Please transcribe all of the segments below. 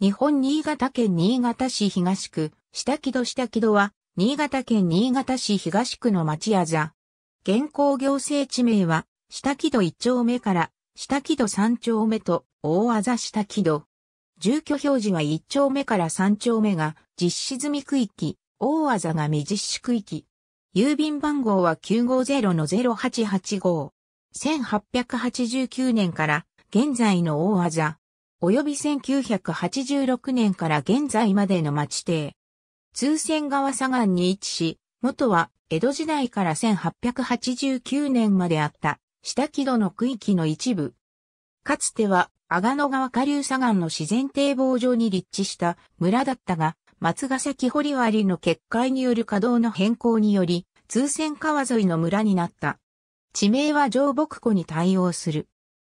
日本新潟県新潟市東区、下木戸下木戸は、新潟県新潟市東区の町屋座。現行行政地名は、下木戸1丁目から、下木戸3丁目と、大あざ下木戸。住居表示は1丁目から3丁目が、実施済み区域、大あざが未実施区域。郵便番号は950-0885。1889年から、現在の大あざ。及び1986年から現在までの町邸。通船川左岸に位置し、元は江戸時代から1889年まであった下木戸の区域の一部。かつては阿賀野川下流左岸の自然堤防上に立地した村だったが、松ヶ崎堀割の決壊による稼働の変更により、通船川沿いの村になった。地名は上木湖に対応する。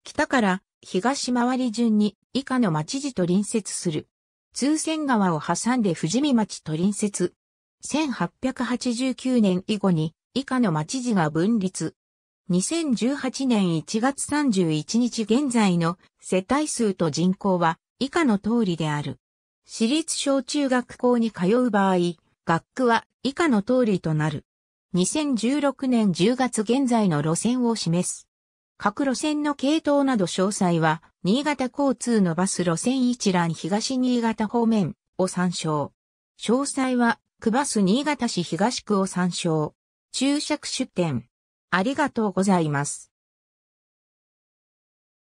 北から東回り順に以下の町寺と隣接する。通船川を挟んで富士見町と隣接。1889年以後に以下の町寺が分立。2018年1月31日現在の世帯数と人口は以下の通りである。私立小中学校に通う場合、学区は以下の通りとなる。2016年10月現在の路線を示す。各路線の系統など詳細は、新潟交通のバス路線一覧東新潟方面を参照。詳細は、区バス新潟市東区を参照。注釈出店。ありがとうございます。